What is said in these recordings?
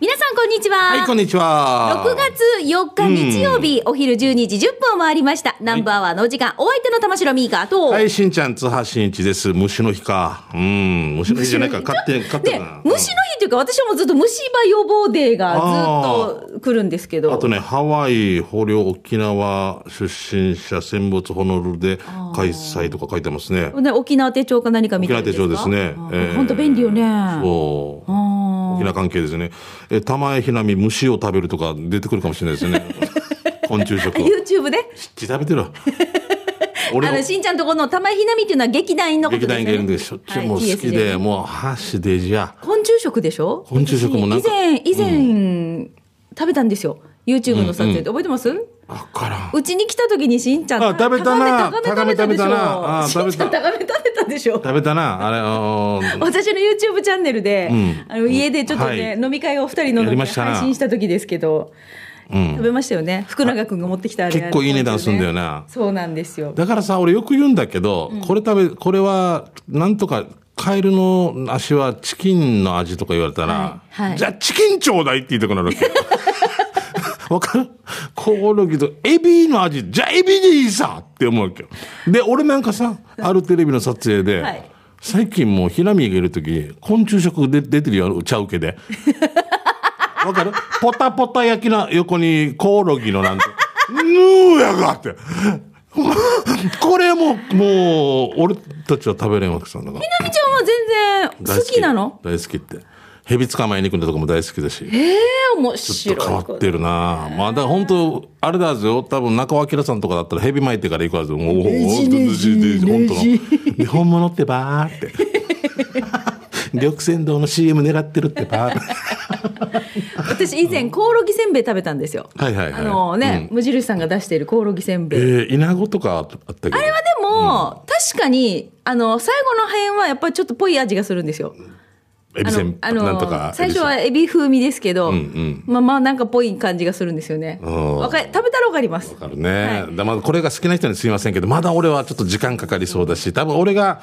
皆さんこんにちは。はい、こんにちは。6月4日日曜日、お昼12時10分を回りました。ナンバーワンのお時間、お相手の玉城ミーカーと。はい、しんちゃん、津波しんいちです。虫の日か。うん、虫の日じゃないか。勝手に、勝手に。虫の日というか、私もずっと虫歯予防デーがずっと来るんですけど。あとね、ハワイ、捕虜、沖縄出身者戦没ホノルルで開催とか書いてますね。沖縄手帳か何か見てるんですか沖縄手帳ですね。本当便利よね。そう。沖縄関係ですね。え玉江ひなみ虫を食べるとか出てくるかもしれないですね 昆虫食 YouTube で知食べてる 俺あのしんちゃんとこの玉井ひなみっていうのは劇団員のことです、ね、劇団員でしょっちゅうもう好きで、はい、もう箸でじゃ昆虫食でしょ昆虫食もなんか以前以前、うん、食べたんですよ YouTube の撮影で、て覚えてますうちに来た時にしんちゃんあ食べたな高め食べたでしあ食べた高め食べたでしょ食べたなあれ、あの私の YouTube チャンネルで、うん、あの家でちょっとね、はい、飲み会を二人の配信した時ですけどうん、食べましたよね福永君が持ってきたあれ、ね、結構いい値段するんだよなそうなんですよだからさ俺よく言うんだけど、うん、これ食べこれはなんとかカエルの足はチキンの味とか言われたら、はいはい、じゃあチキンちょうだいって言いたくなるわけわかるコオロギとエビの味、じゃあエビでいいさって思うけよ。で、俺なんかさ、あるテレビの撮影で、最近もうひラみがいる時、昆虫食で出てるよ、茶受けで。わかるポタポタ焼きの横にコオロギのなんて、ぬーやがって。これももう俺たちは食べれんわけさかひなみちゃんは全然好きなの大好きって。蛇捕まえに行くんだとかも大好きだし。ええー、面白い。ちょっと変わってるな、ね、まあ、だから本当、あれだぜよ。多分、中尾明さんとかだったら蛇巻いてから行くはず。もう、ねじねじねじ本当の。日本物ってばーって。緑 泉堂の CM 狙ってるってばー私以前コオロギせんべい食べたんですよ。はいはいはい。あのね、うん、無印さんが出しているコオロギせんべい。えー、イナゴとかあったけど。あれはでも、うん、確かにあの最後の辺はやっぱりちょっとぽい味がするんですよ。エビせん、あのなんとか。最初はエビ風味ですけど、うんうん、まあまあなんかぽい感じがするんですよね。わか食べたらわかります。わかるね。はい、だまこれが好きな人にすいませんけど、まだ俺はちょっと時間かかりそうだし、多分俺が、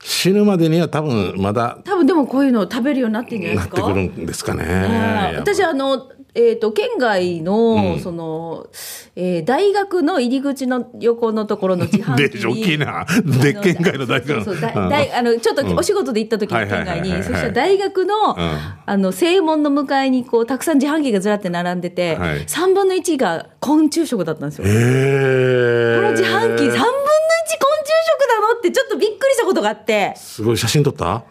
死ぬまでには多分まだ多分でもこういうのを食べるようになってんじゃないですかなってくるんですかね私あのえっ、ー、と、県外の、うん、その、えー、大学の入り口の横のところの自販機 で、ジな。で、県外の大学の。そうそう大あの、ちょっとお仕事で行った時の県外に、そしたら大学の、うん、あの、正門の向かいに、こう、たくさん自販機がずらって並んでて、はい、3分の1が昆虫食だったんですよ。この自販機3分の1昆虫食なのって、ちょっとびっくりしたことがあって。すごい、写真撮った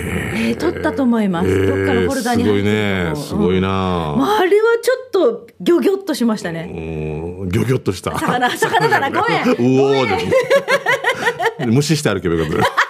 えー、取ったと思います、えー、どっかのフォルダにすごいねすごいな、うん、あれはちょっとギョギョッとしましたねうんギョギョッとした魚魚だなごめん おお無視して歩けばよかった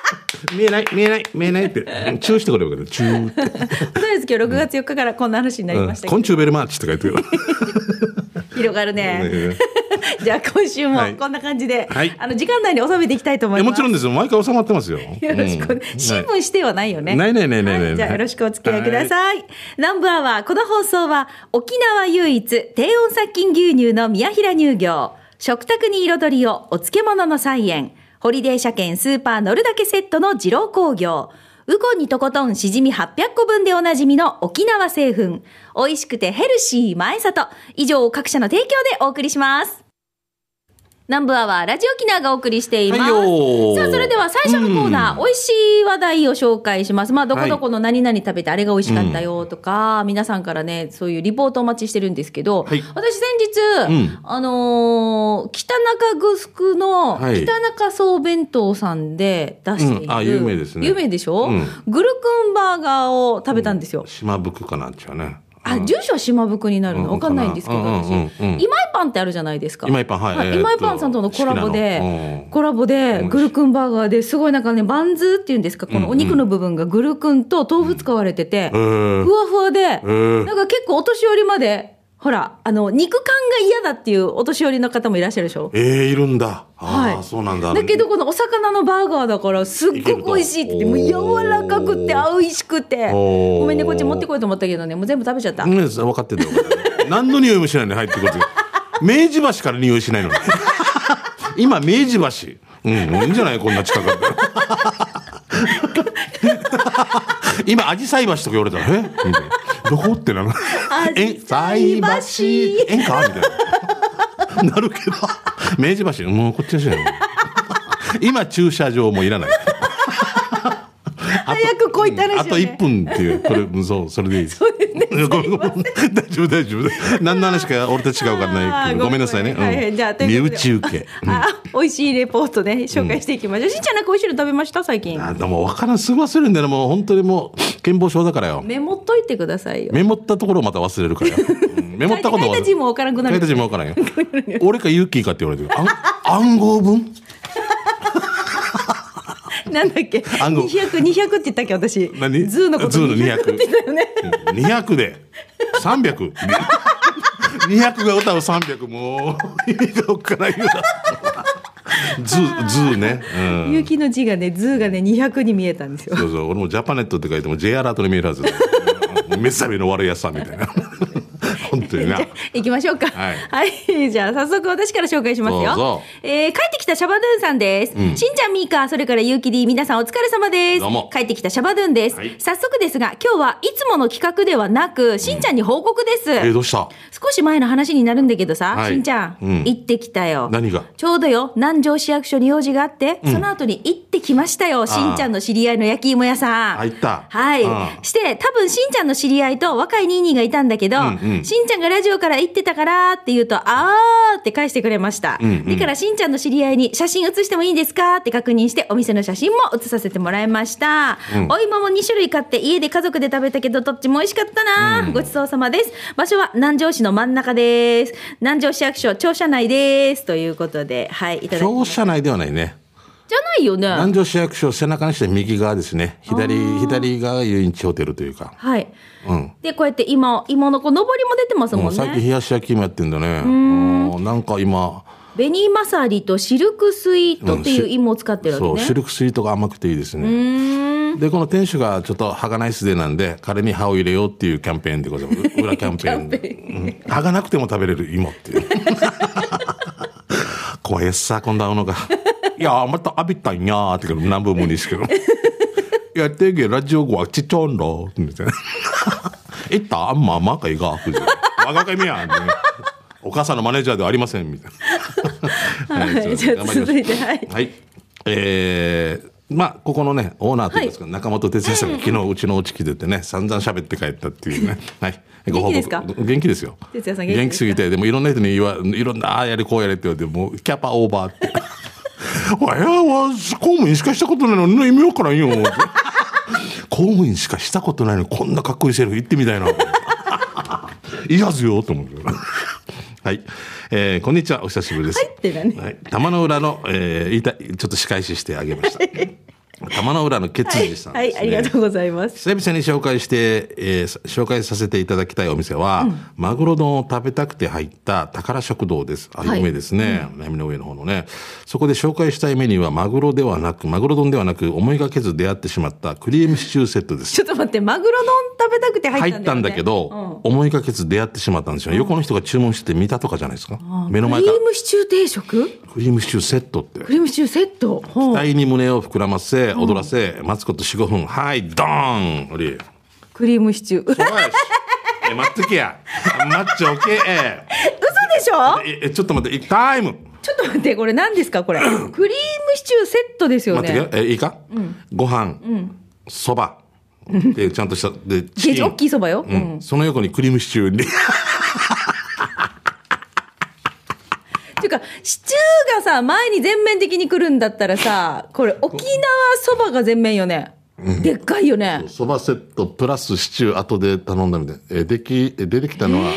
見えない、見えない、見えないって、チューしてくればよかっチューって。とりあえず今日6月4日からこんな話になりました昆虫ベルマーチとか言ってる。広がるね。じゃあ今週もこんな感じで、はい、あの時間内に収めていきたいと思います。もちろんですよ。毎回収まってますよ。よろしく、うん、新聞してはないよね。ないないないないない、じゃあよろしくお付き合いください。ナンバーはこの放送は沖縄唯一低温殺菌牛乳の宮平乳業。食卓に彩りをお漬物の菜園。ホリデー車検スーパー乗るだけセットの二郎工業。ウコンにとことんしじみ800個分でおなじみの沖縄製粉。美味しくてヘルシー前里。以上各社の提供でお送りします。南部アワーラジオキナがお送りしています。はい、さあ、それでは最初のコーナー、うん、美味しい話題を紹介します。まあ、どこどこの何々食べてあれが美味しかったよとか、はい、皆さんからね、そういうリポートお待ちしてるんですけど、はい、私先日、うん、あのー、北中城の北中総弁当さんで出している、うん、あ、有名ですね。有名でしょ、うん、グルクンバーガーを食べたんですよ。島袋かなんちゃうね。あ、住所は島袋になるの、わかんないんですけど、私、今井パンってあるじゃないですか。今井パン、はい。今井パンさんとのコラボで、コラボで、グルクンバーガーですごいなんかね、バンズっていうんですか、このお肉の部分がグルクンと豆腐使われてて、ふわふわで、なんか結構お年寄りまで、ほら、あの、肉感が嫌だっていうお年寄りの方もいらっしゃるでしょええー、いるんだ。はい、そうなんだ。だけど、このお魚のバーガーだから、すっごく美味しいって言って、もう柔らかくて、美味しくて。ごめんね、こっち持ってこいと思ったけどね、もう全部食べちゃった。うん、分かってんだ何の匂いもしないの入ってこっ明治橋から匂いしないのに。今、明治橋。うん、いいんじゃないこんな近かった。今、アジサイ橋とか言われたら、えみどこってなえ、菜かみたいな。なるけど。明治橋、もうこっち今駐車場もいらない。早く来いたらしい、ね、あと1分っていう、これ、そう、それでいいです。大丈夫大丈夫。何の話か俺たちが分かんないごめんなさいね。大変じゃあ身内受け。美味しいレポートね紹介していきましょう。しんちゃんなんか美味しいの食べました最近。あでも分からんすぐ忘れるんだよもう本当にもう健忘症だからよ。メモっといてくださいよ。メモったところまた忘れるから。メモったことは。た字も分からん俺かユッキーかって言われてる。暗号文。なんだっけ暗号200、200って言ったっけ私。何ズーのことズーの200って言ったよね。200で、300。200 が歌う300、もう、意っから言うな。ズズね、うん、雪の字がねズーがね200に見えたんですよそうそう俺もジャパネットって書いても J アラートに見えるはず目覚めの悪いやつさんみたいな 本当にな。行きましょうか。はい、はい。じゃあ、早速私から紹介しますよ。そえー、帰ってきたシャバドゥンさんです。うん、しんちゃん、みーか、それからゆうきり、皆さんお疲れ様です。帰ってきたシャバドゥンです、はい、早速ですが、今日はいつもの企画ではなく、しんちゃんに報告です。うん、えー、どうした少し前の話になるんだけどさ、はい、しんちゃん、うん、行ってきたよ。何がちょうどよ、南城市役所に用事があって、その後に行ってきましたよ。しんちゃんの知り合いの焼き芋屋さん。あ、行った。はい。して、多分しんちゃんの知り合いと若いニーニーがいたんだけど、うんうん、しんちゃんがラジオから言ってたからって言うと、あーって返してくれました。うんうん、からしんちゃんの知り合いに写真写してもいいですかって確認して、お店の写真も写させてもらいました。うん、お芋も2種類買って家で家族で食べたけど、どっちも美味しかったな、うん、ごちそうさまです。場所は南城市の真ん中です。南城市役所庁舎内です。ということで、はい、いただきました。庁舎内ではないね。じゃないよね。南城市役所背中にして右側ですね。左、左側遊園地ホテルというか。はい。うん。で、こうやって今、今のこう、上りも出てますもんね。さっき冷やし焼きもやってんだね。うん。なんか今、紅まさりとシルクスイートっていう芋を使ってるわけね、うん、そうシルクスイートが甘くていいですねでこの店主がちょっと歯がない素手なんで彼に歯を入れようっていうキャンペーンでございます 裏キャンペーンでうん、歯がなくても食べれる芋っていう 怖いっさこんなものが。いや、また浴びたんやってけど、南部もですけど。やってげ、ラジオ語はちっちゃんだ、みたいな。えったあんま、まかいが、わがかみやん、ね。お母さんのマネージャーではありません、みたいな。はい、じゃあ続いて、はい。はい。えー、まあ、ここのね、オーナーというますか、は中本哲也さんが昨日うちのうち来ててね、散々喋って帰ったっていうね。はい。ご報告。元気ですよ。哲也さん元気すぎて、でもいろんな人に言わ、いろんな、ああやれこうやれって言われて、もうキャパオーバーって。親は公務員しかしたことないのに意味わからんよ 公務員しかしたことないのにこんなかっこいいセリフ言ってみたいないいはずよと思うはい、えー、こんにちはお久しぶりです、はいね、はい、玉の裏の、えー、いたちょっと仕返ししてあげました 玉の浦のケツジさん、ねはい、はい。ありがとうございます。久々に紹介して、えー、紹介させていただきたいお店は、うん、マグロ丼を食べたくて入った宝食堂です。あ、有名ですね。はい、波の上の方のね。そこで紹介したいメニューは、マグロではなく、マグロ丼ではなく、思いがけず出会ってしまったクリームシチューセットです。ちょっと待って、マグロ丼食べたくて入ったんだ、ね、入ったんだけど、うん、思いがけず出会ってしまったんですよ。うん、横の人が注文して見たとかじゃないですか。目の前クリームシチュー定食クリームシチューセットって。クリームシチューセット。期待に胸を膨らませ、踊らせ、うん、待つこと4、5分。はい、ドーンクリームシチュー。待っとけや。待っちゃおけ。嘘でしょえ、ちょっと待って、タイム。ちょっと待って、これ何ですかこれ。クリームシチューセットですよね。待ってえ、いいか、うん、ご飯、そ、う、ん、ちゃんとした、で、チキン。大きいそばよ、うん、うん。その横にクリームシチューに。っていうか、シチさ、前に全面的に来るんだったらさ、これ、沖縄そばが全面よね。でっかいよね。そばセットプラスシチュー後で頼んだみたい。えでき、出てきたのは、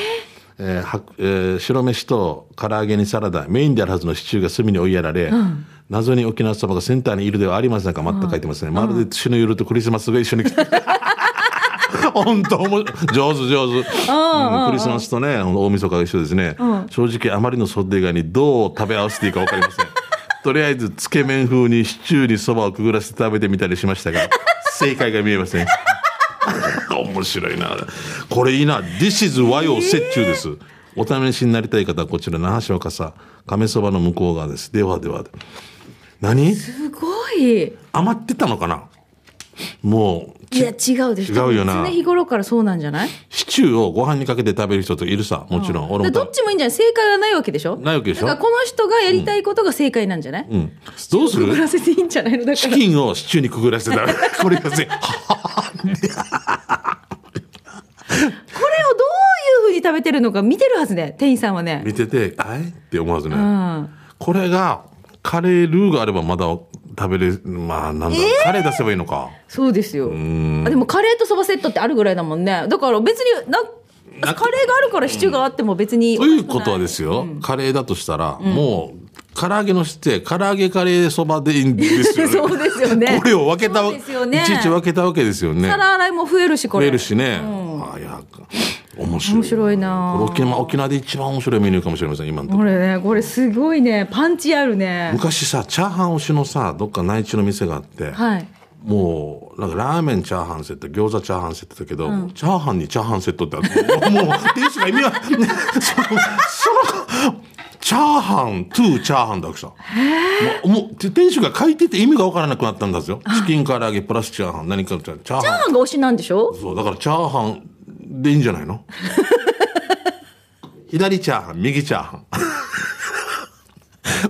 えー、えー、はえー、白飯と唐揚げにサラダ、メインであるはずのシチューが隅に追いやられ、うん謎に沖縄そばがセンターにいるではありませんか全く書いてますね。まるで年の夜とクリスマスが一緒に来た。本当上手上手、うん、クリスマスとね大晦日が一緒ですね、うん、正直あまりのソッデ以外にどう食べ合わせていいか分かりません とりあえずつけ麺風にシチューにそばをくぐらせて食べてみたりしましたが 正解が見えません 面白いなこれいいな「This is 和洋折衷」です、えー、お試しになりたい方はこちら那覇市若狭亀そばの向こう側ですではでは何すごい余ってたのかなもう、いや、違うでし違うよな。常日頃からそうなんじゃないシチューをご飯にかけて食べる人といるさ、もちろん。うん、俺もどっちもいいんじゃない正解はないわけでしょないわけでしょだからこの人がやりたいことが正解なんじゃない、うん、うん、どうするくぐらせていいんじゃないのだから。チキンをシチューにくぐらせてたら、これがぜ、これをどういうふうに食べてるのか見てるはずね店員さんはね見てて「あいって思わずね、うん、これがカレールーがあればまだ食べれまあなんだ、えー、カレー出せばいいのかそうですよあでもカレーとそばセットってあるぐらいだもんねだから別になカレーがあるからシチューがあっても別に、ということはですよ、うん、カレーだとしたら、うん、もう唐揚げのして、唐揚げカレーそばでいいんですよね。そうですよね。これを分けた、ね、いちいち分けたわけですよね。皿洗いも増えるし、これ。増えるしね。うん、あいや。面白い面白いな沖縄沖縄で一番面白いメニューかもしれません今のこれねこれすごいねパンチあるね昔さチャーハン推しのさどっか内地の店があって、はい、もうなんかラーメンチャーハンセット餃子チャーハンセットだけど、うん、チャーハンにチャーハンセットってあってもう店主が意味は、そのチャーハントゥーチャーハンだけさ、えもう店主が書いてて意味が分からなくなったんですよチキン唐揚げプラスチャーハン何かチャーハンチャーハンが推しなんでしょそうだからチャーハンでいいんじゃないの 左チャーハン、右チャーハン。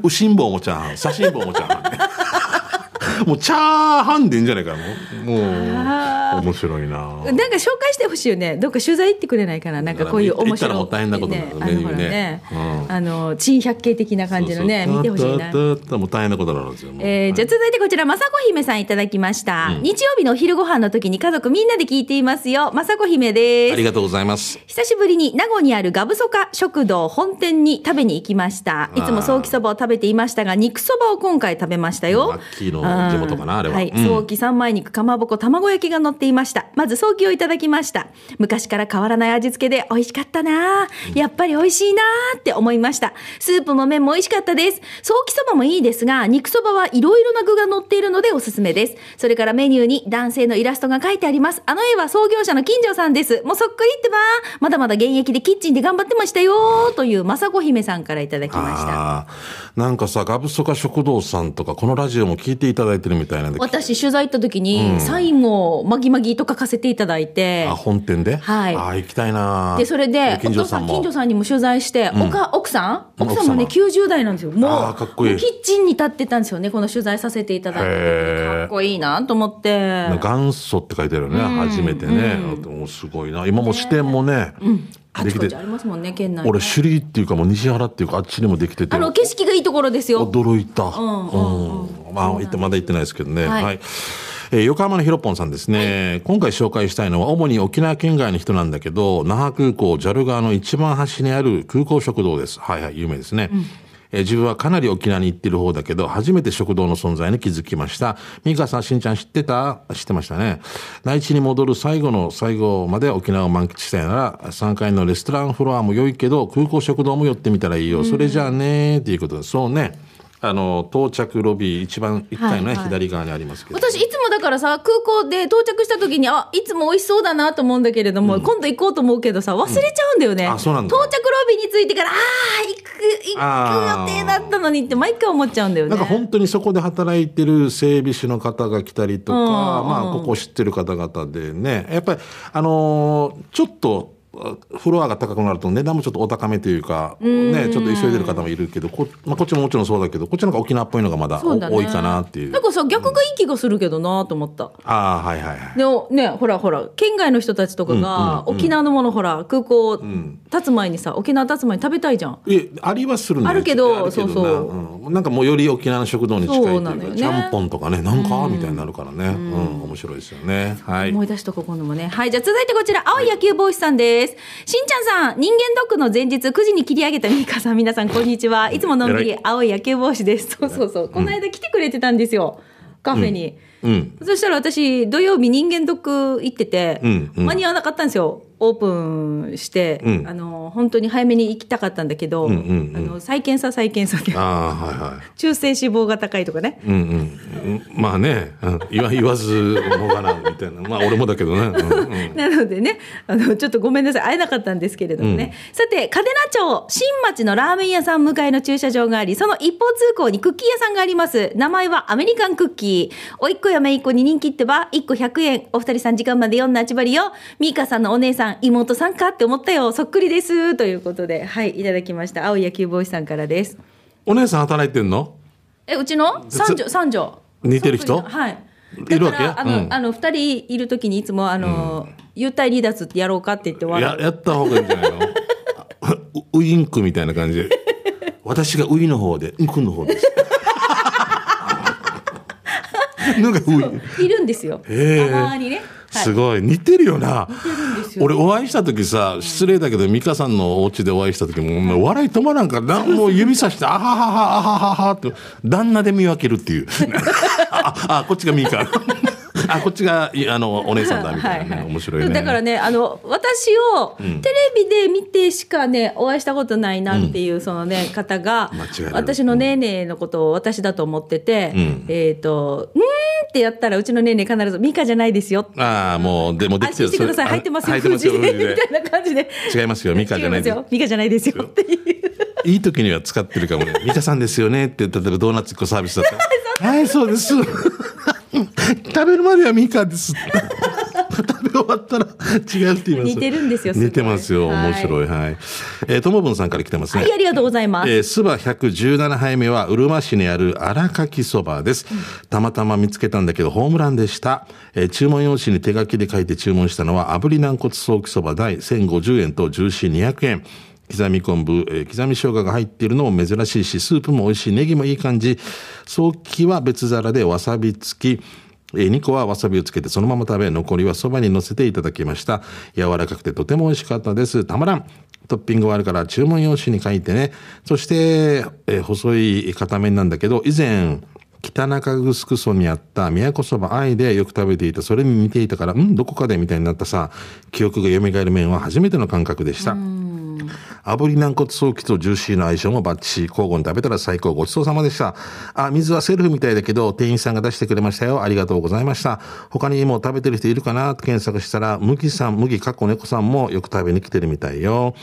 右 心もチャーハン、左心もチャーハン、もうチャーハンでいいんじゃないかなもう面白いななんか紹介してほしいよねどっか取材行ってくれないかななんかこういう面白い、ったら大変なことになるねねうあの珍百景的な感じのね見てほしいなも大変なことなんですよ、えじゃ続いてこちら雅子姫さんいただきました、日曜日のお昼ご飯の時に家族みんなで聞いていますよ雅子姫ですありがとうございます久しぶりに名護にあるガブソカ食堂本店に食べに行きましたいつもソーキそばを食べていましたが肉そばを今回食べましたよラッキーの地元かなあれは、はい、ソーキ三枚肉かまぼこ卵焼きが乗っていました。まず早期をいただきました。昔から変わらない味付けで美味しかったなやっぱり美味しいなって思いました。スープも麺も美味しかったです。早期そばもいいですが、肉そばはいろいろな具が乗っているのでおすすめです。それからメニューに男性のイラストが書いてあります。あの絵は創業者の金城さんです。もうそっくりってばまだまだ現役でキッチンで頑張ってましたよという雅子姫さんからいただきました。なんかさ、ガブソカ食堂さんとか、このラジオも聞いていただいてるみたいなんで。私、取材行った時に、うん、サインをまぎま着とか貸せていただいて。あ、本店ではい。あ、行きたいなで、それで、近所さん近所さんにも取材して、うん、おか、奥さん奥さんもね、90代なんですよ。もう、かっこいい。キッチンに立ってたんですよね、この取材させていただいて。かっこいいなと思って。元祖って書いてあるよね、初めてね。うん、すごいな。今も支店もね、うん、できてありますもんね県内俺首里っていうかもう西原っていうかあっちにもできててあの景色がいいところですよ驚いたうん、うん、まあ行ってまだ行ってないですけどねはいえー、横浜のひろぽんさんですね、はい、今回紹介したいのは主に沖縄県外の人なんだけど、那覇空港 JAL 側の一番端にある空港食堂です。はいはい、有名ですね。うんえ自分はかなり沖縄に行ってる方だけど、初めて食堂の存在に気づきました。ミカさん、しんちゃん知ってた知ってましたね。内地に戻る最後の最後まで沖縄を満喫したいなら、3階のレストランフロアも良いけど、空港食堂も寄ってみたらいいよ。それじゃあねーっていうことで、す。そうね。あの到着ロビー一番一階のね、はいはい、左側にありますけど私いつもだからさ空港で到着した時にあいつも美味しそうだなと思うんだけれども、うん、今度行こうと思うけどさ忘れちゃうんだよね、うん、あそうなんだ到着ロビーに着いてからああ行く行く予定だったのにって毎回思っちゃうんだよねなんか本当にそこで働いてる整備士の方が来たりとか、うん、まあここ知ってる方々でねやっぱりあのー、ちょっとフロアが高くなると値段もちょっとお高めというか、ね、ちょっと急いでる方もいるけどこ,、まあ、こっちももちろんそうだけどこっちの方が沖縄っぽいのがまだ、ね、多いかなっていうなんかさ逆がいい気がするけどなと思った、うん、ああはいはいはいねほらほら県外の人たちとかが、沖縄のものほら空港立つ前にさ、沖縄立つ前に食べたいじゃんえありはするんだあるけどそうそう、うん、なんかもうより沖縄の食堂に近いというかちゃんぽんとかねなんかみたいになるからねうん、面白いですよね、はい、思い出しとこ今度もねはいじゃあ続いてこちら青い野球帽子さんですです。しんちゃんさん、人間ドックの前日9時に切り上げたミカさん、皆さんこんにちは。いつものんびり青い野球帽子です。そうそうそう。この間来てくれてたんですよ。カフェに。うん、そしたら私、土曜日人間ドック行ってて、間に合わなかったんですよ。オープンして、うん、あの本当に早めに行きたかったんだけど、うんうんうん、あの再検査再検査で、はいはい、中性脂肪が高いとかね、うんうん、まあね、言わ言わずもがなみたいなまあ俺もだけどね、うんうん、なのでねあのちょっとごめんなさい会えなかったんですけれどもね、うん、さて嘉手納町新町のラーメン屋さん向かいの駐車場がありその一方通行にクッキー屋さんがあります名前はアメリカンクッキーおいっ子やめいっ子に人気ってば1個100円お二人さん時間まで4の8割よミ香カさんのお姉さんん、妹さんかって思ったよ、そっくりです。ということで、はい、いただきました。青い野球帽子さんからです。お姉さん働いてんのえ、うちの三女、三女。似てる人はい。いるわけあの、うん、あの、二人いるときにいつも、あの、幽体離脱ってやろうかって言ってや、やった方がいいんじゃないのウ インクみたいな感じで。私がウイの方で、ウンクの方です。なんか、ウいるんですよ。たまにね。すごい。似てるよな。よ俺お会いした時さ、失礼だけど、美香さんのお家でお会いした時も、お前、笑い止まらんから、もう指さして、あははは、あはははって、旦那で見分けるっていう。あ、あ、こっちが美香。あこっちがあのお姉さんだみたいなね、はいはい、面白い、ね、だからねあの私をテレビで見てしかね、うん、お会いしたことないなっていう、そのね方が私のネーネーのことを私だと思ってて、うん、えっ、ー、と「うんってやったら、うちのねね必ず、ミカじゃないですよ。ああ、もう、でもできてる。してください。入ってますよ、入ってますよ、みたいな感じで。違いますよ、ミカじゃないですよ。ミカじゃないですよ、っていう。いい時には使ってるかもね。ミカさんですよねって、例えばドーナツ1個サービスだったら。はい、そうです。食べるまではミカです。食べ終わったら違うっていう。似てるんですよ。似てますよ。面白い。はい。えー、ともぶんさんから来てますね。はい、ありがとうございます。えー、すば117杯目は、うるま市にある荒きそばです。たまたま見つけたんだけど、ホームランでした。えー、注文用紙に手書きで書いて注文したのは、炙り軟骨ソーキそば第1050円とジューシー200円。刻み昆布、えー、刻み生姜が入っているのも珍しいし、スープも美味しい、ネギもいい感じ。早期は別皿でわさび付き、え2個はわさびをつけてそのまま食べ、残りはそばに乗せていただきました。柔らかくてとても美味しかったです。たまらん。トッピングはあるから注文用紙に書いてね。そして、え細い片面なんだけど、以前、北中城村にあった都そば愛でよく食べていた、それに似ていたから、うんどこかでみたいになったさ、記憶が蘇る麺は初めての感覚でした。炙り軟骨ソーキとジューシーの相性もバッチシ交互に食べたら最高ごちそうさまでした。あ、水はセルフみたいだけど、店員さんが出してくれましたよ。ありがとうございました。他にも食べてる人いるかなと検索したら、麦さん、麦かっこ猫さんもよく食べに来てるみたいよ。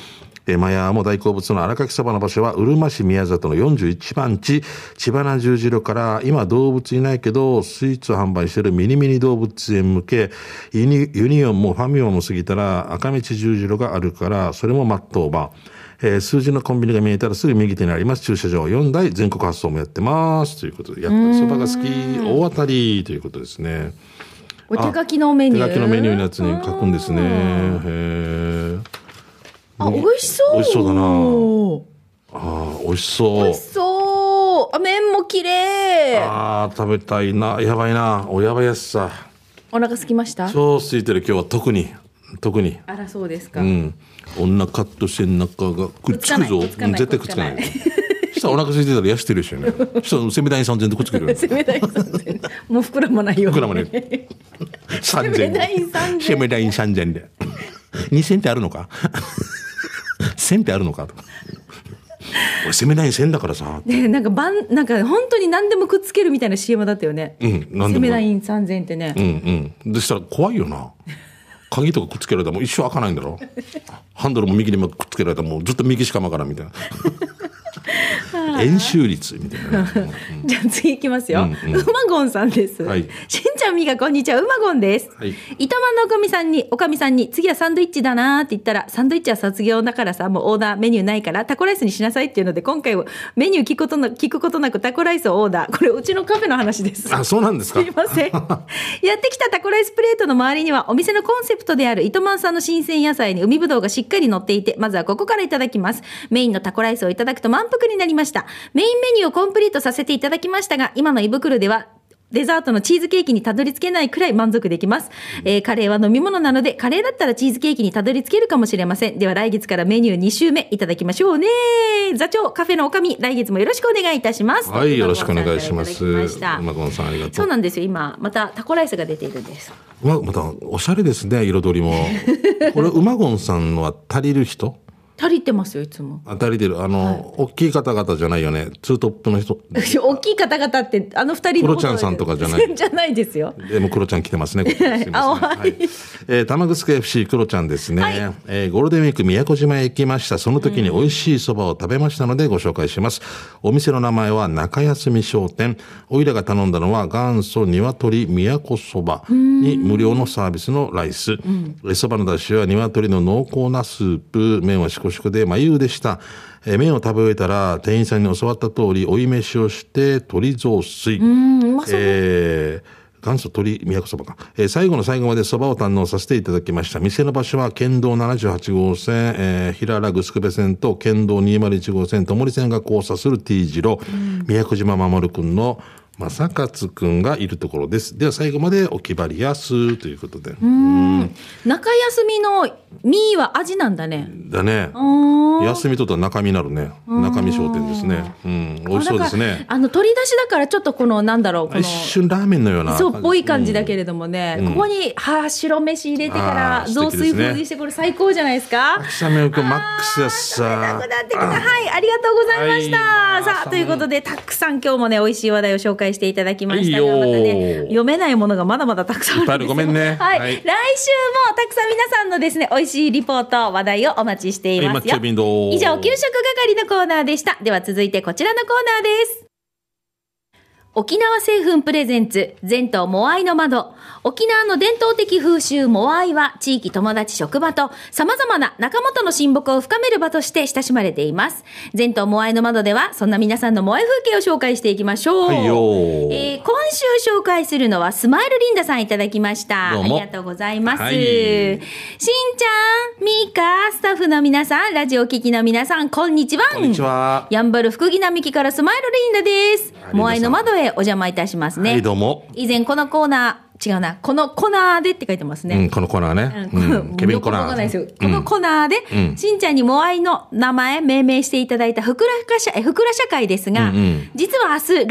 えー、マヤも大好物の荒垣そばの場所は、うるま市宮里の41番地、千葉な十字路から、今動物いないけど、スイーツを販売しているミニミニ動物園向け、ユニユニオンもファミオンも過ぎたら、赤道十字路があるから、それも真っ当場。えー、数字のコンビニが見えたらすぐ右手にあります駐車場4台全国発送もやってますということでやっぱりそばが好き大当たりということですねお手書きのメニュー手書きのメニューのやつに書くんですねへえあ、美味しそう。美味しそうだな。あ、美味しそう。美味しそう。あ、麺も綺麗。あ、食べたいな。やばいな。おやばいやさ。お腹空きました。超空いてる。今日は特に。特に。あら、そうですか。うん。女カットしてん中がくっつくぞ。絶対くっつかない。したらお腹空いてたら痩せてるしね。したらセミダインん千でこっちくる。セミダイン三もう膨らまないよ。膨らまない。三千。だいダイン三んで。二千ってあるのか。1 0ってあるのかとか 俺攻めない線だからさ。で、なんか、ばん、なんか、本当に何でもくっつけるみたいな CM だったよね。うん、攻めないン3 0円ってね。うんうん。でしたら怖いよな。鍵とかくっつけられたらもう一生開かないんだろ。ハンドルも右でもくっつけられたらもうずっと右しか巻からんみたいな。円周率みたいな、じゃあ次いきますよ、うんうん、馬ゴンさんです、はい、しんちゃんみがこんにちは馬ゴンです、はい、糸満のおかみさんにおかみさんに次はサンドイッチだなって言ったらサンドイッチは卒業だからさもうオーダーメニューないからタコライスにしなさいっていうので今回はメニュー聞くことな聞くことなくタコライスをオーダーこれうちのカフェの話ですあそうなんですかすみません やってきたタコライスプレートの周りにはお店のコンセプトである糸満さんの新鮮野菜に海ぶどうがしっかり乗っていてまずはここからいただきますメインのタコライスをいただくと満腹袋になりました。メインメニューをコンプリートさせていただきましたが、今の胃袋ではデザートのチーズケーキにたどり着けないくらい満足できます。えー、カレーは飲み物なので、カレーだったらチーズケーキにたどり着けるかもしれません。では来月からメニュー2週目いただきましょうね。座長、カフェのおかみ、来月もよろしくお願いいたします。はい、よろしくお願いします。まマコンさんありがとう。そうなんですよ。今、またタコライスが出ているんです。ま、また、おしゃれですね、彩りも。これ、馬ゴンさんのは足りる人足りてますよいつも足りてるあの、はい、大きい方々じゃないよねツートップの人 大きい方々ってあの二人クロちゃんさんとかじゃないじゃないですよでもクロちゃん来てますねここすあはい、はい、えー、玉城 FC クロちゃんですね、はい、えー、ゴールデンウィーク宮古島へ行きましたその時に美味しいそばを食べましたのでご紹介します、うん、お店の名前は中休み商店おいらが頼んだのは元祖鶏宮古そばに無料のサービスのライスそば、うん、の出汁は鶏の濃厚なスープ麺はしこ小宿で眉でした。え麺を食べ終えたら店員さんに教わった通り追い飯をして鶏雑炊。うんまそう、えー元祖鳥宮古そばか、えー、最後の最後までそばを堪能させていただきました店の場所は県道78号線、えー、平良くべ線と県道201号線ともり線が交差する T 字路、うん、宮古島守君の正勝くんがいるところです。では最後までおきばりやすということで。うん。中休みのみは味なんだね。だね。休みとったら中身なるね。中身商店ですね。うん。美味しそうですね。あの、取り出しだからちょっとこの、なんだろう、一瞬ラーメンのような。そう、っぽい感じだけれどもね。ここに、はあ、白飯入れてから、雑炊風にして、これ最高じゃないですか。さめよくマックスやさ。はい、ありがとうございました。さあ、ということで、たくさん今日もね、美味しい話題を紹介介していただきましたが、またね、読めないものがまだまだたくさんあるんですごめんね、はい。来週もたくさん皆さんのですね、美味しいリポート、話題をお待ちしていますよ。以上、給食係のコーナーでした。では続いてこちらのコーナーです。沖縄製粉プレゼンツ、全島モアイの窓。沖縄の伝統的風習モアイは、地域友達職場と、様々な仲間との親睦を深める場として親しまれています。全島モアイの窓では、そんな皆さんのモアイ風景を紹介していきましょう。はい、えー、今週紹介するのは、スマイルリンダさんいただきました。ありがとうございます。はい、しんちゃん、みーか、スタッフの皆さん、ラジオ聴きの皆さん、こんにちは。こんにちは。やんばる福木並木からスマイルリンダです。モアイの窓へお邪魔いたしますね。はい、どうも。以前このコーナー、違うな。このコナーでって書いてますね。うん、このコナーね。うん、ケビンコナー。このコナーで、しんちゃんにモアイの名前、命名していただいたふくらふ社、ふくら社会ですが、実は明日6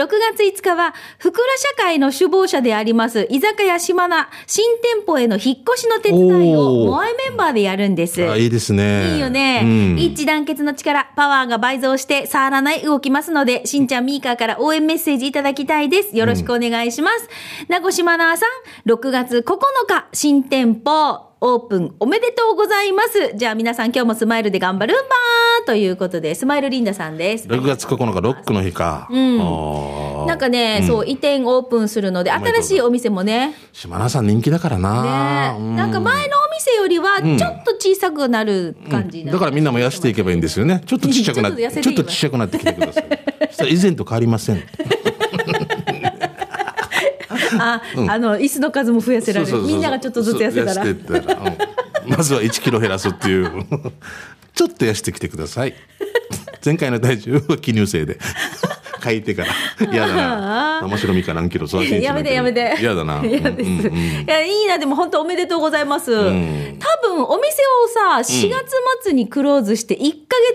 月5日は、ふくら社会の首謀者であります、居酒屋島名、新店舗への引っ越しの手伝いを、モアイメンバーでやるんです。あ、いいですね。いいよね。一致団結の力、パワーが倍増して、触らない、動きますので、しんちゃん、ミーカーから応援メッセージいただきたいです。よろしくお願いします。名越島名さん、6月9日、新店舗、オープンおめでとうございます。じゃあ皆さん今日もスマイルで頑張るんばーということで、スマイルリンダさんです。6月9日、ロックの日か。うん。なんかね、うん、そう、移転オープンするので、新しいお店もね。島田さん人気だからな。ね、うん、なんか前のお店よりは、ちょっと小さくなる感じ、うん、だからみんなも痩せていけばいいんですよね。ちょっとちっちゃくなって、ちょっとちっちゃくなってきてください。以前と変わりません。あ、うん、あの椅子の数も増やせられるみんながちょっとずつ痩せたらたら、うん、まずは1キロ減らすっていうちょっと痩せてきてください前回の体重は記入制で書いてから。嫌だな。面白みか何キロ育てやめてやめて。嫌だな。です、うんうん。いや、いいな、でも本当おめでとうございます。うん、多分お店をさ、4月末にクローズして1か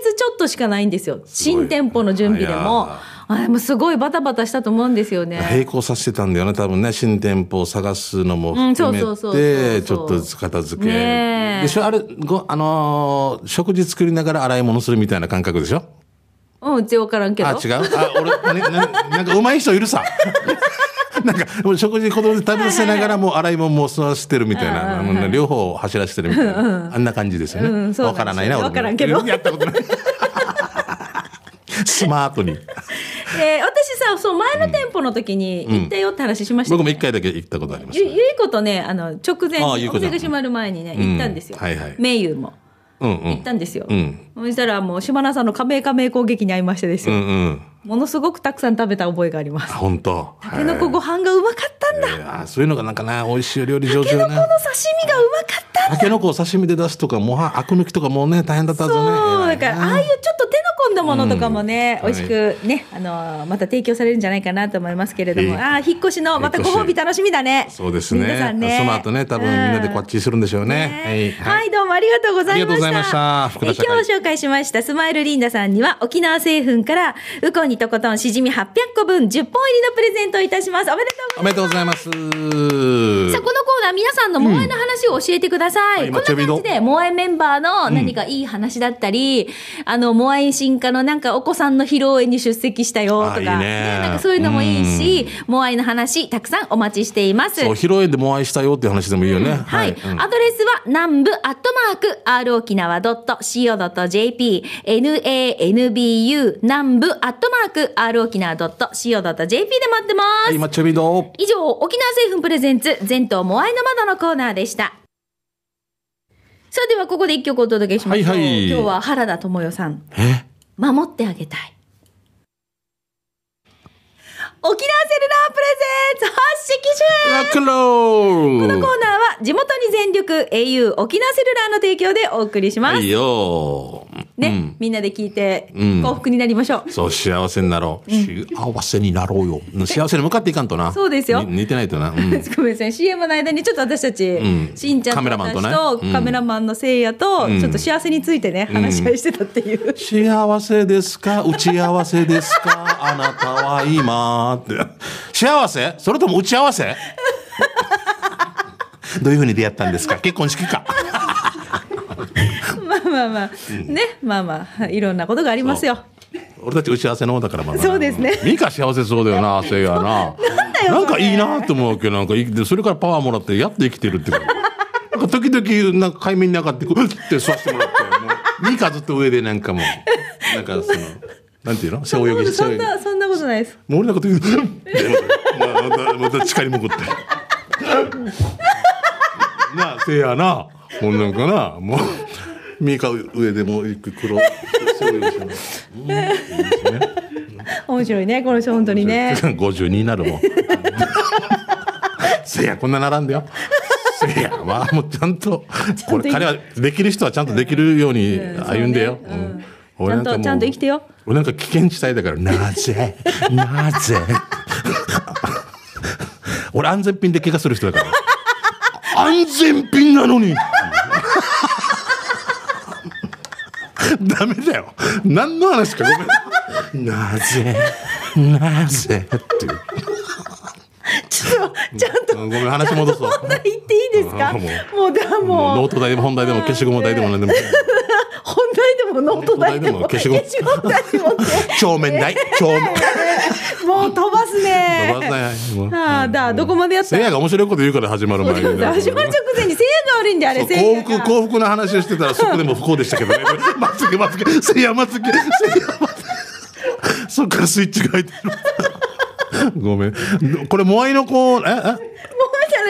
月ちょっとしかないんですよ。うん、新店舗の準備でも。あもすごいバタバタしたと思うんですよね並行させてたんだよね多分ね新店舗を探すのも含めてちょっとずつ片付け、ね、でしょあれご、あのー、食事作りながら洗い物するみたいな感覚でしょうん、うち分からんけど。あ、違うあ、俺、ね、なんかうまい人いるさ。なんか、もう食事子供で食べさせながらも洗い物も吸わせてるみたいな、両方走らせてるみたいな、あんな感じですよね。わ、うん、分からないな、俺。わからんけど。やったことない。スマートに。で私さそう前の店舗の時に行ったよって話しました、ねうん、僕も一回だけ行ったことあります、ね、ゆゆいことねあの直前お店が閉まる前にね行ったんですよ、はいはい、名優も。うんうん、行ったんですよ、うん、そしたらもう島田さんの加盟加盟攻撃に遭いましてですよ、うんうんものすごくたくさん食べた覚えがあります本当たけのこご飯がうまかったんだ、えー、そういうのがなんかな美味しい料理上手だなたけのこの刺身がうまかったんだたけのこを刺身で出すとかもはアク抜きとかもね大変だったぞねそうだからああいうちょっと手の込んだものとかもね、うん、美味しくね、あのまた提供されるんじゃないかなと思いますけれども、ああ引っ越しのまたご褒美楽しみだねそうですね、ね、その後ね多分みんなでこっちするんでしょうね、うん、ねはい、はい、どうもありがとうございました今日紹介しましたスマイルリンダさんには沖縄製粉からウコンにとことんしじみ800個分10本入りのプレゼントいたします。おめでとうございます。おめでとうございます。さあ、このコーナー皆さんの萌えの話を教えてください。うん、こんな感じで萌えメンバーの何かいい話だったり、うん、あの、萌え進化のなんかお子さんの披露宴に出席したよとか、いいね、なんかそういうのもいいし、うん、イの話たくさんお待ちしています。そう、披露宴で萌えしたよっていう話でもいいよね。うん、はい、アドレスは南部アットマーク r 沖縄 .co.jp nanbu 南部アットマークらく r 沖縄 .co.jp で待ってます。今、チュビド。以上、沖縄製粉プレゼンツ、前島モアイの窓のコーナーでした。さあ、ではここで一曲お届けします。はいはい、今日は原田知世さん。守ってあげたい。沖縄セルラープレゼンツ発色集ラクロこのコーナーは地元に全力 au 沖縄セルラーの提供でお送りします。はいよね、うんみんなで聞いて幸福になりましょう。そう、幸せになろう。幸せになろうよ。幸せに向かっていかんとな。そうですよ似てないとな。うん ごめんなさい CM の間にちょっと私たち、んしんちゃんとカメラマンとね私とカメラマンのせいやと、ちょっと幸せについてね、話し合いしてたっていう、幸せですか打ち合わせですかあなたは今って幸せそれとも打ち合わせどういうふうに出会ったんですか結婚式かまあまあまあ、ねまあまあいろんなことがありますよ俺たち打ち合わせの方だからまだ、そうですね美香幸せそうだよな せいやななんなんかいいなと思うわけなんかそれからパワーもらってやっと生きてるってなんか時々なんか海面に上がってうって吸わせてもらって美香ずっと上でなんかもうなんかそのなんていうの背泳ぎそんなそんなことないですもう俺のこと言うまたまた力もこってなあせやなもんなんかなもう見かう上でも行く黒うん、いい面白いねこの人本当にね五十二になるもんせやこんな並んでよせやまあもうちゃんとこれ彼はできる人はちゃんとできるように歩んでよ、うんちゃんとちゃんと生きてよ俺なんか危険地帯だからなぜなぜ俺安全ピンで怪我する人だから安全ピンなのにダメだよ何の話かごめんなぜなぜっていうちょっとちゃんとごめん話戻そう言っていいですかもうだもうノート代でも本題でも消しゴム代でも何でももノート代でも消しゴム帳面台帳面もう飛ばすね飛ばすねあだどこまでやったせいやが面白いこと言うから始まる前に、ね、始まる直前にせいやが悪いんであれ幸福幸福な話をしてたらそこでも不幸でしたけどねまつげまつげせいやまつげせいやまつげそっからスイッチが入ってるごめんこれモアイのこうええ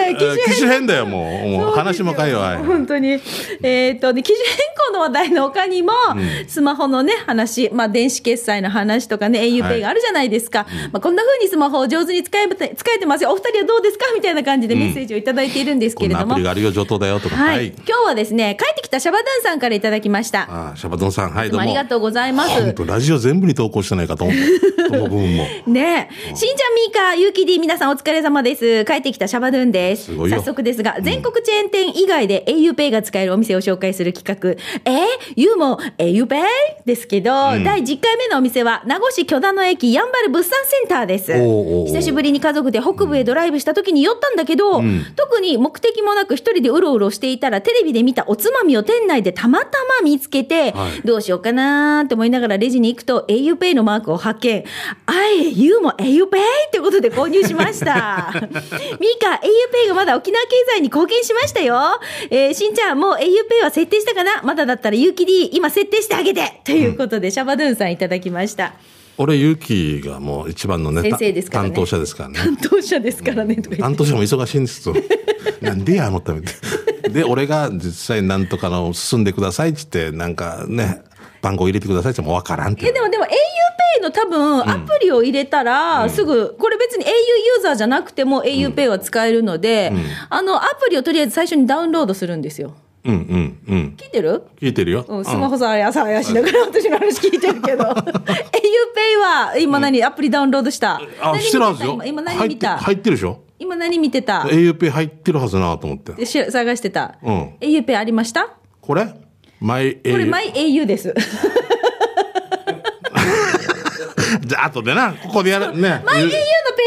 だよ、機種変だよ、もう。もう話も変えよ、はい。本当に。えっ、と、ね、機種変更の話題の他にも、うん、スマホのね、話、まあ、電子決済の話とかね、auPay があるじゃないですか。はい、まあ、こんなふうにスマホを上手に使え、使えてますよ。お二人はどうですかみたいな感じでメッセージを頂いているんですけれども。うん、あるよ、上等だよ、とか、はい。今日はですね、帰ってきたシャバドンさんからいただきました。あシャバドンさん、はい、どうも。ありがとうございます。ラジオ全部に投稿してないかと思って。この部分も。ねえ。しんちゃん、みーか、ゆうきり、皆さんお疲れ様です。帰ってきたシャバドゥンです。です。す早速ですが、全国チェーン店以外で auPay が使えるお店を紹介する企画、うん、えー、モう auPay? ですけど、うん、第10回目のお店は、名護市巨田の駅やんばる物産センターです。久しぶりに家族で北部へドライブした時に寄ったんだけど、うん、特に目的もなく一人でうろうろしていたら、テレビで見たおつまみを店内でたまたま見つけて、はい、どうしようかなーって思いながらレジに行くと auPay のマークを発見。あえ、ユーモ auPay? ってことで購入しました。ミカ、auPay まだ沖縄経済に貢献しましたよ。えー、しんちゃん、もう auPay は設定したかなまだだったらうき D、今設定してあげてということで、シャバドゥンさんいただきました。俺うきがもう一番のね先生ですから、ね、担当者ですからね担当者ですからね、担当者も忙しいんですと。なんでや思ったみたいで俺が実際なんとかの進んでくださいっつってなんかね番号入れてくださいってもう分からんっていやでもでも au の多分アプリを入れたら、すぐ、これ別に au ユーザーじゃなくても auPay は使えるので、あの、アプリをとりあえず最初にダウンロードするんですよ。うんうんうん。聞いてる聞いてるよ。うん、スマホさ、あやさあやしながら私の話聞いてるけど。au ペイは、今何、アプリダウンロードした。あ、してるんですよ。今何見た入ってるでしょ今何見てた ?au ペイ入ってるはずなと思って。し探してた。うん。au ペイありましたこれマイ au。これマイ au です。じゃあ後でなここでやるねマイ au のペー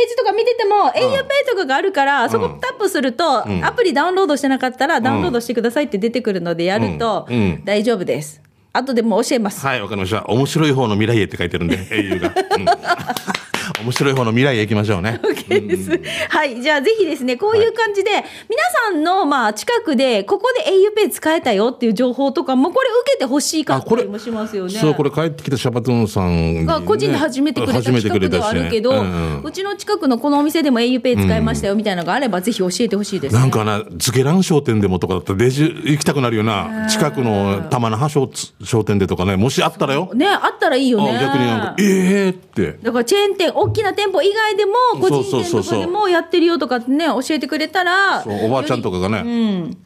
ジとか見てても au ペイとかがあるからそこタップすると、アプリダウンロードしてなかったらダウンロードしてくださいって出てくるのでやると大丈夫です、後でも教えますはいわかりました面白い方の未来へって書いてるんで au が、うん面白い方の未来へ行きましょうね。OK です。はい。じゃあぜひですね、こういう感じで、はい、皆さんの、まあ、近くで、ここで auPay 使えたよっていう情報とかも、これ受けてほしいかってもしますよね。そう、これ帰ってきたシャバトゥンさん、ね、が個人で始めてくれた近くではあるけど、ねうんうん、うちの近くのこのお店でも auPay 使いましたよみたいなのがあれば、ぜひ教えてほしいです、ね、なんかな、つけらん商店でもとかだったら、レジ行きたくなるような。近くの玉那覇商商店でとかね、もしあったらよ。ね、あったらいいよね。逆になんか、ええー、って。だからチェーン店、大きな店舗以外でも個人店とかでもやってるよとかね教えてくれたらおばあちゃんとかがね、うん、い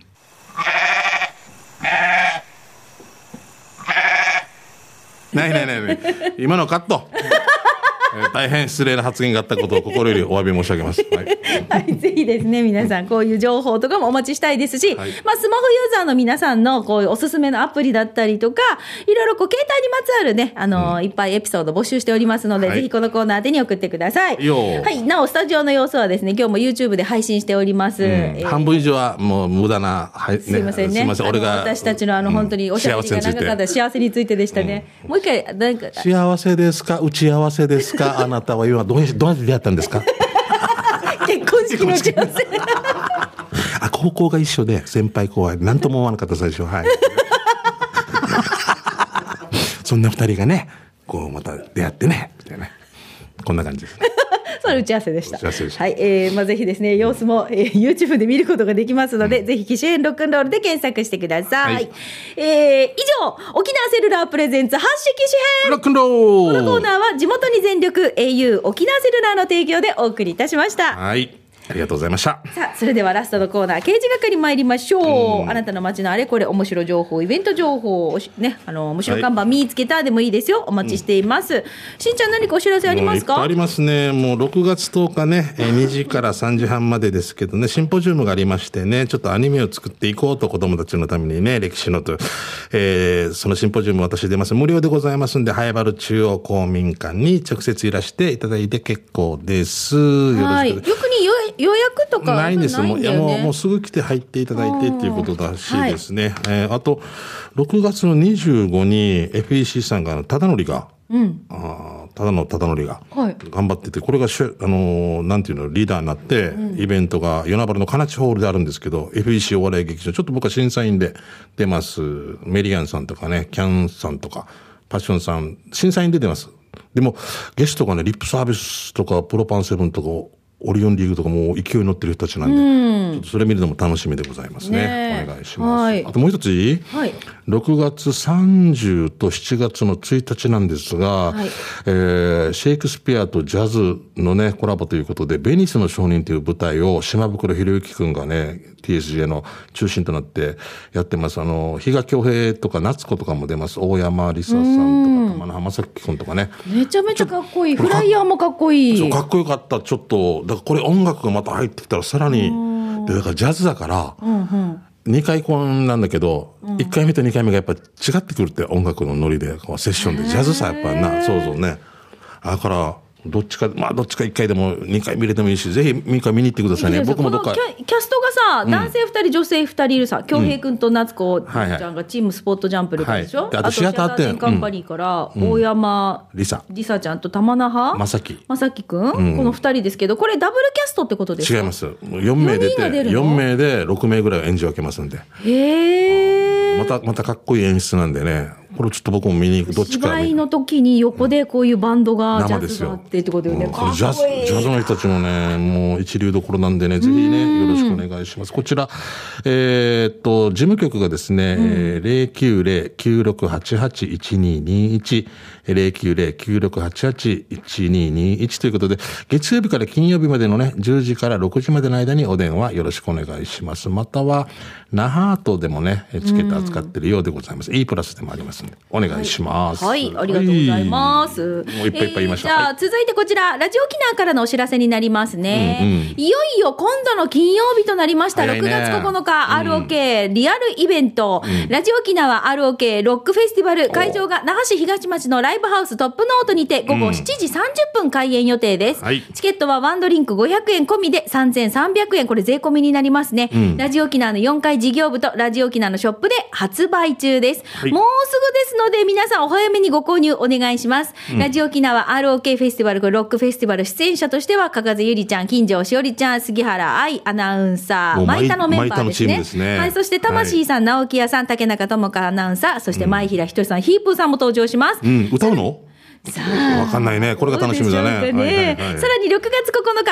ないないない今のカット 大変失礼な発言があったことを心よりお詫び申し上げます。はい、はい、ぜひですね、皆さん、こういう情報とかもお待ちしたいですし、はい、まあ、スマホユーザーの皆さんの、こういうおすすめのアプリだったりとか、いろいろこう、携帯にまつわるね、あの、うん、いっぱいエピソード募集しておりますので、はい、ぜひこのコーナー宛てに送ってください。はい、なお、スタジオの様子はですね、今日も YouTube で配信しております。うんえー、半分以上はもう無駄な、はい、ね、すいませんね。すいません、俺が。私たちのあの、本当におしゃべりが長かった、幸せについてでしたね。もう一回、なんか。幸せですか打ち合わせですかあなたは今どうどうやって出会ったんですか結婚式の打せあ高校が一緒で先輩後輩何とも思わなかった最初はいそんな2人がねこうまた出会ってねみたいなこんな感じですね それ打ち合わせでした。はい、えー、まあぜひですね、様子も、えー、YouTube で見ることができますので、うん、ぜひ機種編ロックンロールで検索してください。はい、えー、以上、沖縄セルラープレゼンツ発式機種編ロックンロールこのコーナーは地元に全力 au 沖縄セルラーの提供でお送りいたしました。はい。ありがとうございましたさあそれではラストのコーナー刑事係参りましょう、うあなたの街のあれこれ面白情報イベント情報ねあの面白看板見つけたでもいいですよ、お待ちしています、うん、しんちゃん何かお知らせありますかありますねもう6月10日ね2時から3時半までですけどねシンポジウムがありましてねちょっとアニメを作っていこうと子供たちのためにね歴史のと、えー、そのシンポジウム私出ます無料でございますんで早原中央公民館に直接いらしていただいて結構ですよろしく、はい、よくに予約とかないんですよ、ね、もうもうすぐ来て入っていただいてっていうことだしですね、はい、えー、あと6月の25に FEC さんが忠則がうん、あただの忠則が頑張ってて、はい、これがしゅ、あのー、なんていうのリーダーになって、うん、イベントが与那原のなちホールであるんですけど FEC お笑い劇場ちょっと僕は審査員で出ますメリアンさんとかねキャンさんとかパッションさん審査員で出ますでもゲストがねリップサービスとかプロパンセブンとかオリオンリーグとかも勢いに乗ってる人たちなんで、うん、ちょっとそれ見るのも楽しみでございますね。ねお願いします。はい、あともう一つ、はい、6月30と7月の1日なんですが、はい、えー、シェイクスピアとジャズのね、コラボということで、ベニスの証人という舞台を島袋博之君がね、TSJ の中心となってやってます。あの、比嘉恭平とか夏子とかも出ます。大山梨沙さんとか、玉野浜崎君とかね。めちゃめちゃかっこいい。フライヤーもかっこいい。かっこよかった。ちょっと、だからこれ音楽がまた入ってきたらさらに、で、だからジャズだから、二2回コンなんだけど、一1回目と2回目がやっぱ違ってくるって音楽のノリでセッションでジャズさやっぱなそうそうねだからどっちか、まあ、どっちか1回でも2回見れてもいいし、ぜひ3回見に行ってくださいね、僕もどっかキャキャストがさ、男性2人、女性2人いるさ、恭平君と夏子ちゃんがチームスポットジャンプルでしょ、はい、あとシアターテンカンパニーから、大山、りさ、りさちゃんと玉那覇、まさき、まさき君、この2人ですけど、これ、ダブルキャストってことですか違います、4名出て、4名で6名ぐらい演じ分けますんで。へーまたまたかっこいい演出なんでねこれちょっと僕も見に行く、どっちか。芝居の時に横でこういうバンドが、ジャズがあってってことでね。ジャズ、ジャズの人たちもね、もう一流どころなんでね、ぜひね、よろしくお願いします。こちら、えー、っと、事務局がですね、うん、えー、090-9688-1221、090-9688-1221ということで、月曜日から金曜日までのね、10時から6時までの間にお電話よろしくお願いします。または、那覇とでもね、チケット扱ってるようでございます。E プラスでもありますので、お願いします、はい。はい、ありがとうございます。はい、もういっぱいいっぱい言いました。えー、じゃあ、続いてこちら、ラジオ沖縄からのお知らせになりますね。うんうん、いよいよ今度の金曜日となりました、ね、6月9日、ROK、うん、リアルイベント、うん、ラジオ沖縄 ROK ロックフェスティバル、会場が那覇市東町のライブハウストップノートにて、午後7時30分開演予定です。うんはい、チケットはワンドリンク500円込みで3300円、これ税込みになりますね。ラジオ沖縄の4回事業部とラジオ沖縄のショップで発売中です、はい、もうすぐですので、皆さんお早めにご購入お願いします。うん、ラジオ沖縄 ROK フェスティバル、ロックフェスティバル出演者としては、かかずゆりちゃん、金城しおりちゃん、杉原愛アナウンサー、舞田のメンバーですね。すねはい、そして、魂さん、はい、直木屋さん、竹中智香アナウンサー、そして、前平ひとしさん、うん、ヒープーさんも登場します。うん、歌うのわかんないね。これが楽しみだね。さらに6月9日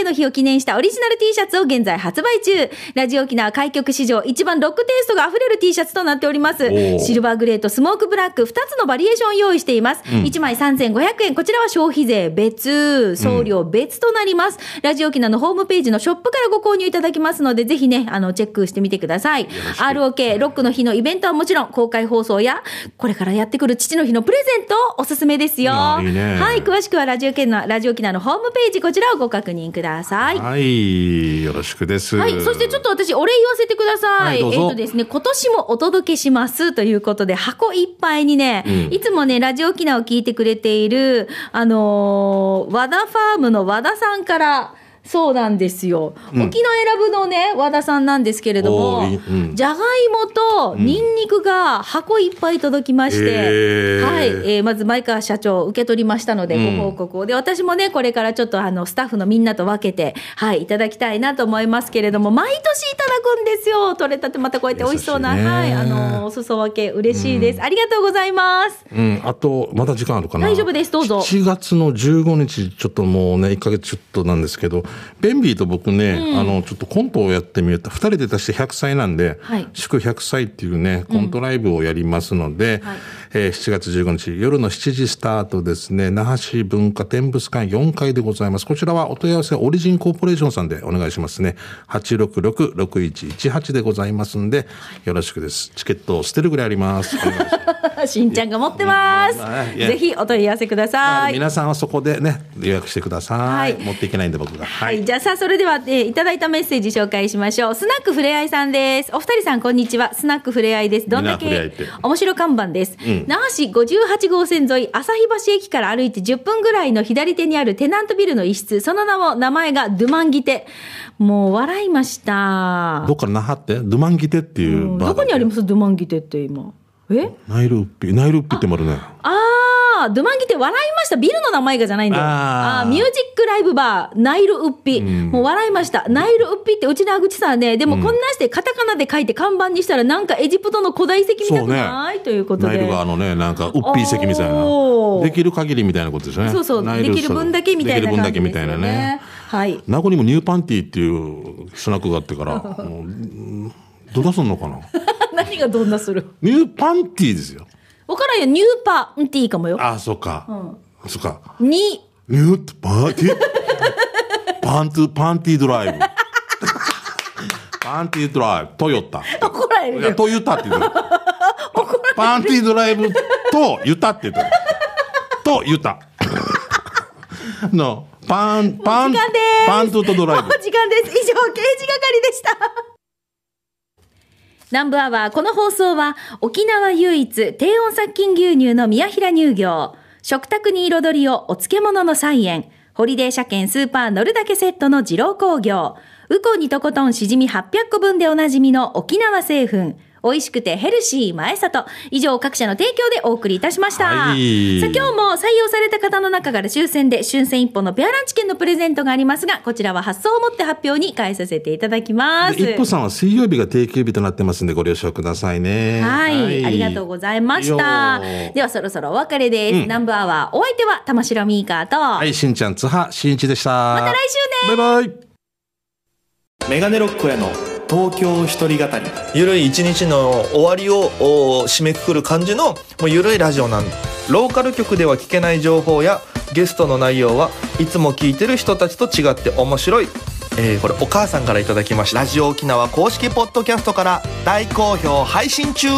ROK の日を記念したオリジナル T シャツを現在発売中。ラジオ沖縄開局史上一番ロックテイストが溢れる T シャツとなっております。シルバーグレーとスモークブラック2つのバリエーション用意しています。1枚3500円。こちらは消費税別、送料別となります。ラジオ沖縄のホームページのショップからご購入いただきますので、ぜひね、あの、チェックしてみてください。ROK ロックの日のイベントはもちろん公開放送や、これからやってくる父の日のプレゼントをおすすめです。ですよ。いいね、はい、詳しくはラジオ県のラジオ沖縄のホームページこちらをご確認ください。はい、よろしくです。はい、そしてちょっと私お礼言わせてください。はい、えっとですね、今年もお届けしますということで箱いっぱいにね、うん、いつもねラジオ沖縄を聞いてくれているあのー、和田ファームの和田さんから。そうなんですよ、うん、沖永選ぶのね和田さんなんですけれども、じゃがいもとにんにくが箱いっぱい届きまして、うん、はいえー、まず前川社長受け取りましたのでご報告を、うん、で私もねこれからちょっとあのスタッフのみんなと分けて、はい、いただきたいなと思いますけれども毎年いただくんですよ取れたてまたこうやって美味しそうな、はい、あのお裾分け嬉しいです、ありがとうございます、うん、あとまだ時間あるかな大丈夫ですどうぞ7月の15日ちょっともうね1か月ちょっとなんですけどベンビーと僕ね、うん、あのちょっとコントをやってみようと2人で出して100歳なんで、はい、祝100歳っていうねコントライブをやりますので、うんはいえー、7月15日夜の7時スタートですね、那覇市文化展物館4階でございます。こちらはお問い合わせオリジンコーポレーションさんでお願いしますね。866-6118でございますんで、よろしくです。チケットを捨てるぐらいあります。ま すしんちゃんが持ってます。ぜひお問い合わせください。皆さんはそこでね、予約してください。はい、持っていけないんで僕が。はい。はい、じゃあさあ、それでは、えー、いただいたメッセージ紹介しましょう。スナックふれあいさんです。お二人さん、こんにちは。スナックふれあいです。どんだけ面白看板です。うん那覇市58号線沿い、旭橋駅から歩いて10分ぐらいの左手にあるテナントビルの一室、その名も、名前がドゥマンギテ。もう笑いました。どっから那覇ってドゥマンギテっていう、うん、どこにありますドゥマンギテって今。えナイルッピ、ナイルッピってもあるね。ああドゥマンギって笑いました。ビルの名前がじゃないんだよ。ああ、ミュージックライブバー、ナイルウッピ。うん、もう笑いました。ナイルウッピって、うちのあぐちさんね、でもこんなしてカタカナで書いて看板にしたら、なんかエジプトの古代遺跡みたいない、ね、ということで。ナイル川のね、なんかウッピ遺跡みたいな。できる限りみたいなことですね。そうそう、できる分だけみたいな、ね、できる分だけみたいなね。はい。名屋にもニューパンティっていうスナックがあってから、どう出すんのかな 何がどんなするニューパンティですよ。わからんよニューパーンティーかもよああそっか、うん、そっかにニューパーティーパンツパンティードライブパンティードライブトヨタ怒られるよトヨタって言うパンティードライブとユタって言うとユタ のパンパンパンツとドライブ時間です以上刑事係でした南部アワー、この放送は、沖縄唯一低温殺菌牛乳の宮平乳業、食卓に彩りをお漬物の菜園、ホリデー車検スーパー乗るだけセットの二郎工業、ウコンにとことんしじみ800個分でおなじみの沖縄製粉、美味しくてヘルシー前里。以上、各社の提供でお送りいたしました。はい、さあ、今日も採用された方の中から抽選で、春戦一本のペアランチ券のプレゼントがありますが、こちらは発送をもって発表に変えさせていただきます。一歩さんは水曜日が定休日となってますんで、ご了承くださいね。はい。はい、ありがとうございました。では、そろそろお別れです。うん、南部アワー、お相手は、玉城ミーカーと、はい、しんちゃん、津波しんいちでした。また来週ねバイバイメガネロックへの東京一人語りゆるい一日の終わりを締めくくる感じのもうゆるいラジオなんで。ローカル局では聞けない情報やゲストの内容はいつも聞いてる人たちと違って面白い、えー、これお母さんからいただきましたラジオ沖縄公式ポッドキャストから大好評配信中